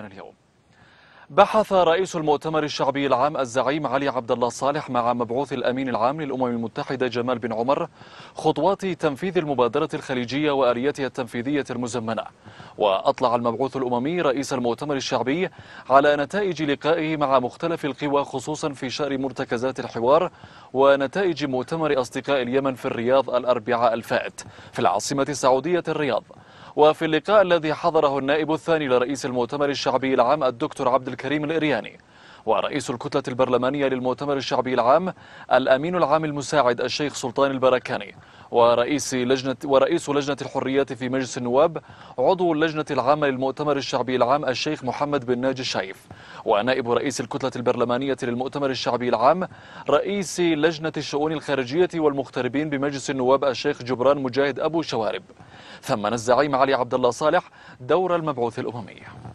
من اليوم بحث رئيس المؤتمر الشعبي العام الزعيم علي عبد الله صالح مع مبعوث الامين العام للامم المتحده جمال بن عمر خطوات تنفيذ المبادره الخليجيه واليتها التنفيذيه المزمنه واطلع المبعوث الاممي رئيس المؤتمر الشعبي على نتائج لقائه مع مختلف القوى خصوصا في شان مرتكزات الحوار ونتائج مؤتمر اصدقاء اليمن في الرياض الاربعاء الفائت في العاصمه السعوديه الرياض وفي اللقاء الذي حضره النائب الثاني لرئيس المؤتمر الشعبي العام الدكتور عبد الكريم الإرياني ورئيس الكتلة البرلمانية للمؤتمر الشعبي العام الأمين العام المساعد الشيخ سلطان البركاني ورئيس لجنة ورئيس لجنة الحريات في مجلس النواب عضو اللجنة العامة للمؤتمر الشعبي العام الشيخ محمد بن ناجي الشايف ونائب رئيس الكتلة البرلمانية للمؤتمر الشعبي العام رئيس لجنة الشؤون الخارجية والمغتربين بمجلس النواب الشيخ جبران مجاهد أبو شوارب ثمن الزعيم علي عبد الله صالح دور المبعوث الأممي